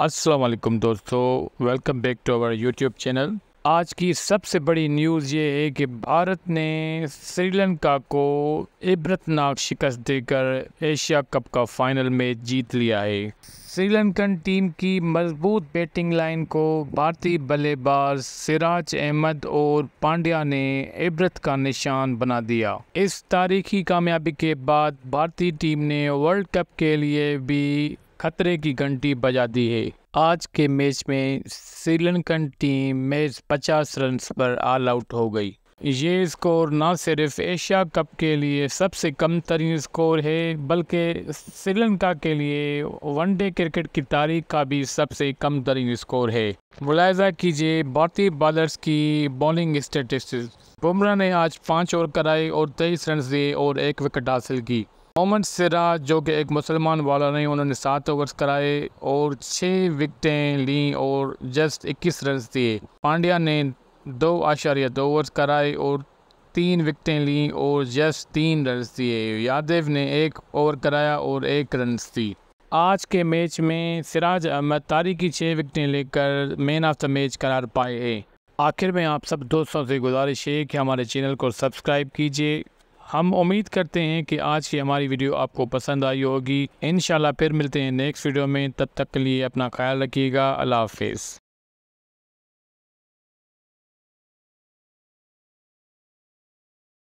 अस्सलाम वालेकुम दोस्तों welcome back to our YouTube channel आज की सबसे बड़ी न्यूज़ ये है कि भारत ने श्रीलंका को इबरतनाक शिकस्त देकर एशिया कप का फाइनल मैच जीत लिया है श्रीलंकन टीम की मजबूत बैटिंग लाइन को भारतीय बल्लेबाज सिराज अहमद और पांड्या ने इबरत का निशान बना दिया इस तारीखी कामयाबी के बाद भारतीय टीम ने वर्ल्ड कप के लिए भी खतरे की घंटी बजा दी है आज के मैच में श्रीलंकन टीम मैच पचास रन पर ऑल आउट हो गई ये स्कोर न सिर्फ एशिया कप के लिए सबसे कम तरीन स्कोर है बल्कि श्रीलंका के लिए वनडे क्रिकेट की तारीख का भी सबसे कम तरीन स्कोर है मुलायजा कीजिए भारतीय बॉलर्स की बॉलिंग स्टेटिस्टिक्स बुमराह ने आज पाँच ओवर कराए और तेईस रन दिए और एक विकेट हासिल की मोहम्मद सिराज जो कि एक मुसलमान बॉलर हैं उन्होंने सात ओवर्स कराए और छः विकटें लीं और जस्ट 21 रन दिए पांड्या ने दो आशार्य दो ओवर्स कराए और तीन विकटें लीं और जस्ट तीन रन दिए यादव ने एक ओवर कराया और एक रन दी आज के मैच में सिराज अहमद तारी की छः विकटें लेकर मैन ऑफ द मैच करार पाए आखिर में आप सब दोस्तों से गुजारिश है कि हमारे चैनल को सब्सक्राइब कीजिए हम उम्मीद करते हैं कि आज की हमारी वीडियो आपको पसंद आई होगी इन फिर मिलते हैं नेक्स्ट वीडियो में तब तक के लिए अपना ख्याल रखिएगा अल्लाह हाफिज़